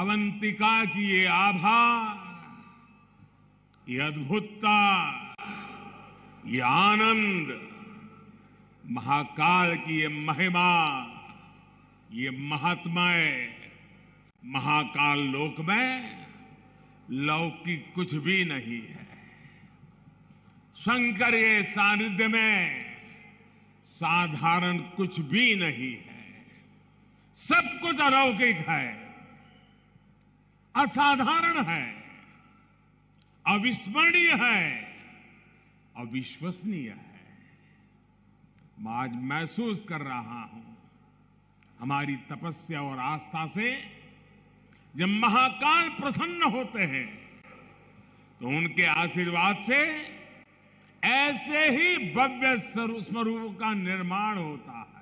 अवंतिका की ये आभा ये अद्भुतता ये आनंद महाकाल की ये महिमा ये महात्मा महाकाल लोक में लौकिक कुछ भी नहीं है शंकर ये सानिध्य में साधारण कुछ भी नहीं है सब कुछ अलौकिक है असाधारण है अविस्मरणीय है अविश्वसनीय है मैं आज महसूस कर रहा हूं हमारी तपस्या और आस्था से जब महाकाल प्रसन्न होते हैं तो उनके आशीर्वाद से ऐसे ही भव्य स्वरूप का निर्माण होता है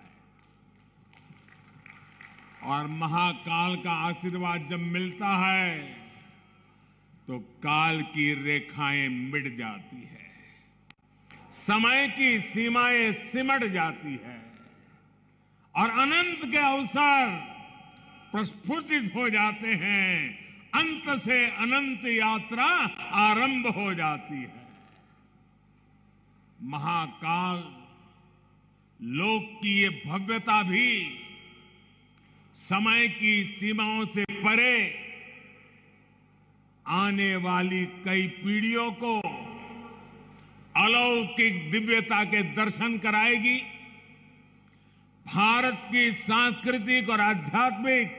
और महाकाल का आशीर्वाद जब मिलता है तो काल की रेखाएं मिट जाती है समय की सीमाएं सिमट जाती है और अनंत के अवसर प्रस्फुटित हो जाते हैं अंत से अनंत यात्रा आरंभ हो जाती है महाकाल लोक की ये भव्यता भी समय की सीमाओं से परे आने वाली कई पीढ़ियों को अलौकिक दिव्यता के दर्शन कराएगी भारत की सांस्कृतिक और आध्यात्मिक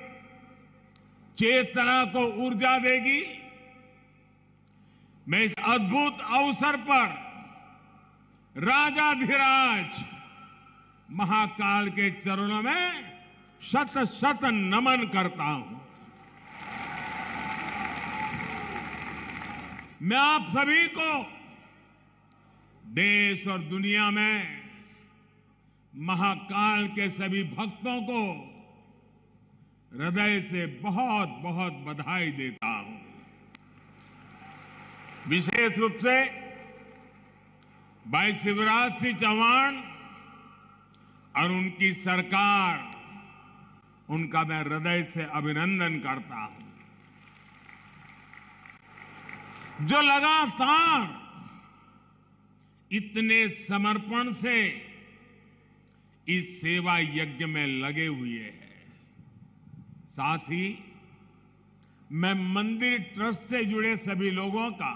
चेतना को ऊर्जा देगी मैं इस अद्भुत अवसर पर राजाधिराज महाकाल के चरणों में शत शत नमन करता हूं मैं आप सभी को देश और दुनिया में महाकाल के सभी भक्तों को हृदय से बहुत बहुत बधाई देता हूं विशेष रूप से भाई शिवराज सिंह चौहान और उनकी सरकार उनका मैं हृदय से अभिनंदन करता हूं जो लगातार इतने समर्पण से इस सेवा यज्ञ में लगे हुए हैं साथ ही मैं मंदिर ट्रस्ट से जुड़े सभी लोगों का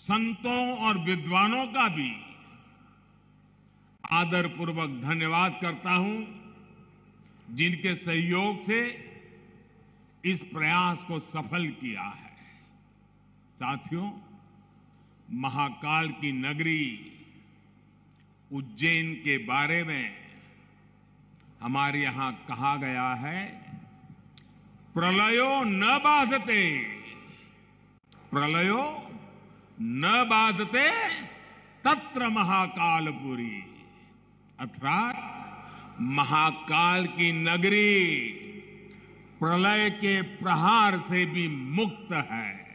संतों और विद्वानों का भी आदरपूर्वक धन्यवाद करता हूं जिनके सहयोग से इस प्रयास को सफल किया है साथियों महाकाल की नगरी उज्जैन के बारे में हमारे यहां कहा गया है प्रलयो न बाधते प्रलयो न बाधते तत्र महाकालपुरी अर्थात महाकाल की नगरी प्रलय के प्रहार से भी मुक्त है